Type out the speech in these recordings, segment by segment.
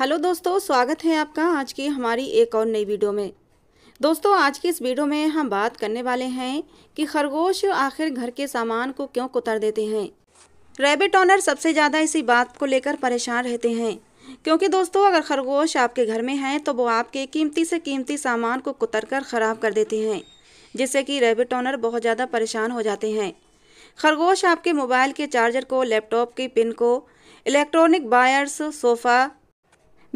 hello दोस्तों स्वागत है आपका आज की हमारी एक और नई वीडियो में दोस्तों आज की इस वीडियो में हम बात करने वाले हैं कि खरगोश आखिर घर के सामान को क्यों कुतर देते हैं रैबिट ऑनर सबसे ज़्यादा इसी बात को लेकर परेशान रहते हैं क्योंकि दोस्तों अगर खरगोश आपके घर में हैं तो वो आपके कीमती से कीमती सामान को कुतर कर ख़राब कर देते हैं जिससे कि रेबिट ऑनर बहुत ज़्यादा परेशान हो जाते हैं खरगोश आपके मोबाइल के चार्जर को लैपटॉप की पिन को इलेक्ट्रॉनिक बायर्स सोफ़ा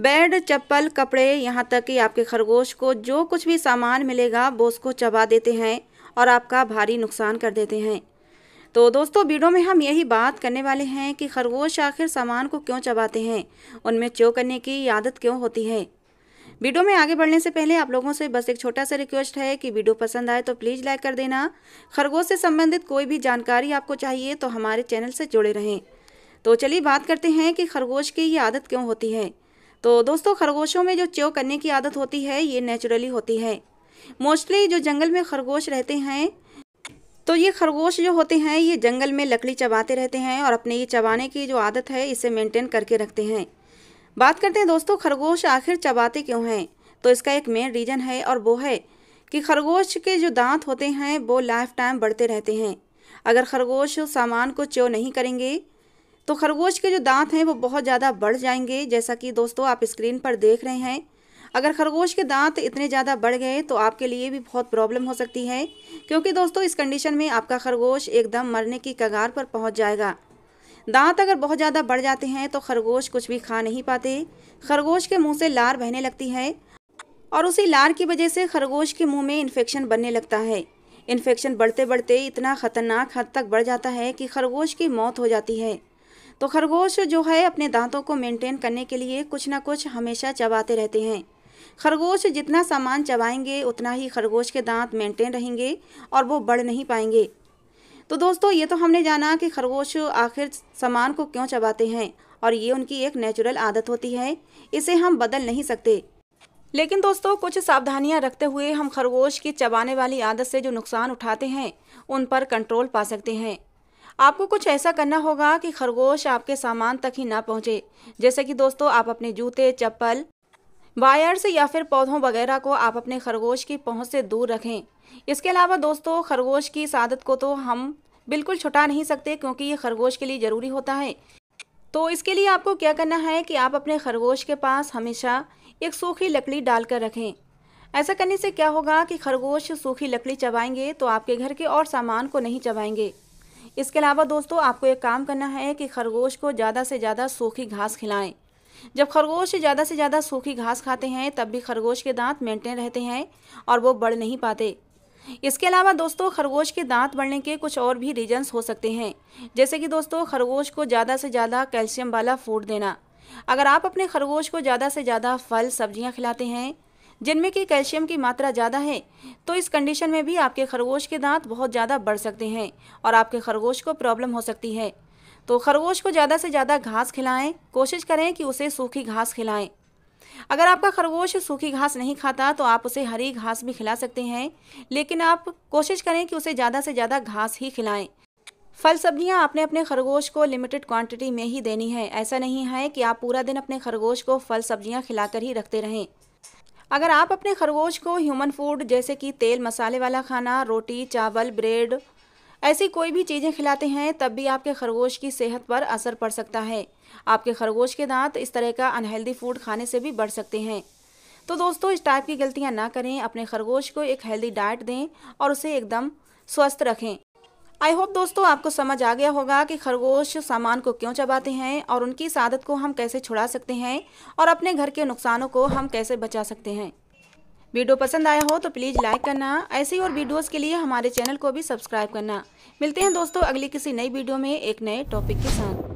बेड चप्पल कपड़े यहाँ तक कि आपके खरगोश को जो कुछ भी सामान मिलेगा वो उसको चबा देते हैं और आपका भारी नुकसान कर देते हैं तो दोस्तों वीडियो में हम यही बात करने वाले हैं कि खरगोश आखिर सामान को क्यों चबाते हैं उनमें चो करने की आदत क्यों होती है वीडियो में आगे बढ़ने से पहले आप लोगों से बस एक छोटा सा रिक्वेस्ट है कि वीडियो पसंद आए तो प्लीज़ लाइक कर देना खरगोश से संबंधित कोई भी जानकारी आपको चाहिए तो हमारे चैनल से जुड़े रहें तो चलिए बात करते हैं कि खरगोश की ये आदत क्यों होती है तो दोस्तों खरगोशों में जो च्यो करने की आदत होती है ये नेचुरली होती है मोस्टली जो जंगल में खरगोश रहते हैं तो ये खरगोश जो होते हैं ये जंगल में लकड़ी चबाते रहते हैं और अपने ये चबाने की जो आदत है इसे मेंटेन करके रखते हैं बात करते हैं दोस्तों खरगोश आखिर चबाते क्यों हैं तो इसका एक मेन रीज़न है और वो है कि खरगोश के जो दांत होते हैं वो लाइफ टाइम बढ़ते रहते हैं अगर खरगोश सामान को च्यो नहीं करेंगे तो खरगोश के जो दांत हैं वो बहुत ज़्यादा बढ़ जाएंगे जैसा कि दोस्तों आप स्क्रीन पर देख रहे हैं अगर खरगोश के दांत इतने ज़्यादा बढ़ गए तो आपके लिए भी बहुत प्रॉब्लम हो सकती है क्योंकि दोस्तों इस कंडीशन में आपका खरगोश एकदम मरने की कगार पर पहुंच जाएगा दांत अगर बहुत ज़्यादा बढ़ जाते हैं तो खरगोश कुछ भी खा नहीं पाते खरगोश के मुंह से लार बहने लगती है और उसी लार की वजह से खरगोश के मुँह में इन्फेक्शन बनने लगता है इन्फेक्शन बढ़ते बढ़ते इतना खतरनाक हद तक बढ़ जाता है कि खरगोश की मौत हो जाती है तो खरगोश जो है अपने दांतों को मेंटेन करने के लिए कुछ ना कुछ हमेशा चबाते रहते हैं खरगोश जितना सामान चबाएंगे उतना ही खरगोश के दांत मेंटेन रहेंगे और वो बढ़ नहीं पाएंगे तो दोस्तों ये तो हमने जाना कि खरगोश आखिर सामान को क्यों चबाते हैं और ये उनकी एक नेचुरल आदत होती है इसे हम बदल नहीं सकते लेकिन दोस्तों कुछ सावधानियां रखते हुए हम खरगोश की चबाने वाली आदत से जो नुकसान उठाते हैं उन पर कंट्रोल पा सकते हैं आपको कुछ ऐसा करना होगा कि खरगोश आपके सामान तक ही ना पहुंचे जैसे कि दोस्तों आप अपने जूते चप्पल वायर्स या फिर पौधों वगैरह को आप अपने खरगोश की पहुंच से दूर रखें इसके अलावा दोस्तों खरगोश की इस को तो हम बिल्कुल छुटा नहीं सकते क्योंकि ये खरगोश के लिए ज़रूरी होता है तो इसके लिए आपको क्या करना है कि आप अपने खरगोश के पास हमेशा एक सूखी लकड़ी डालकर रखें ऐसा करने से क्या होगा कि खरगोश सूखी लकड़ी चबाएंगे तो आपके घर के और सामान को नहीं चबाएंगे इसके अलावा दोस्तों आपको एक काम करना है कि खरगोश को ज़्यादा से ज़्यादा सूखी घास खिलाएं जब खरगोश ज़्यादा से ज़्यादा सूखी घास खाते हैं तब भी खरगोश के दांत मेंटेन रहते हैं और वो बढ़ नहीं पाते इसके अलावा दोस्तों खरगोश के दांत बढ़ने के कुछ और भी रीजन्स हो सकते हैं जैसे कि दोस्तों खरगोश को ज़्यादा से ज़्यादा कैल्शियम वाला फूड देना अगर आप अपने खरगोश को ज़्यादा से ज़्यादा फल सब्ज़ियाँ खिलाते हैं जिनमें कि कैल्शियम की मात्रा ज़्यादा है तो इस कंडीशन में भी आपके खरगोश के दांत बहुत ज़्यादा बढ़ सकते हैं और आपके खरगोश को प्रॉब्लम हो सकती है तो खरगोश को ज़्यादा से ज़्यादा घास खिलाएं कोशिश करें कि उसे सूखी घास खिलाएं अगर आपका खरगोश सूखी घास नहीं खाता तो आप उसे हरी घास भी खिला सकते हैं लेकिन आप कोशिश करें कि उसे ज़्यादा से ज़्यादा घास ही खिलाएं फल सब्जियां आपने अपने खरगोश को लिमिटेड क्वांटिटी में ही देनी है ऐसा नहीं है कि आप पूरा दिन अपने खरगोश को फल सब्जियां खिलाकर ही रखते रहें अगर आप अपने खरगोश को ह्यूमन फूड जैसे कि तेल मसाले वाला खाना रोटी चावल ब्रेड ऐसी कोई भी चीज़ें खिलाते हैं तब भी आपके खरगोश की सेहत पर असर पड़ सकता है आपके खरगोश के दांत इस तरह का अनहेल्दी फूड खाने से भी बढ़ सकते हैं तो दोस्तों इस टाइप की गलतियां ना करें अपने खरगोश को एक हेल्दी डाइट दें और उसे एकदम स्वस्थ रखें आई होप दोस्तों आपको समझ आ गया होगा कि खरगोश सामान को क्यों चबाते हैं और उनकी इस आदत को हम कैसे छुड़ा सकते हैं और अपने घर के नुकसानों को हम कैसे बचा सकते हैं वीडियो पसंद आया हो तो प्लीज़ लाइक करना ऐसी और वीडियोस के लिए हमारे चैनल को भी सब्सक्राइब करना मिलते हैं दोस्तों अगली किसी नई वीडियो में एक नए टॉपिक के साथ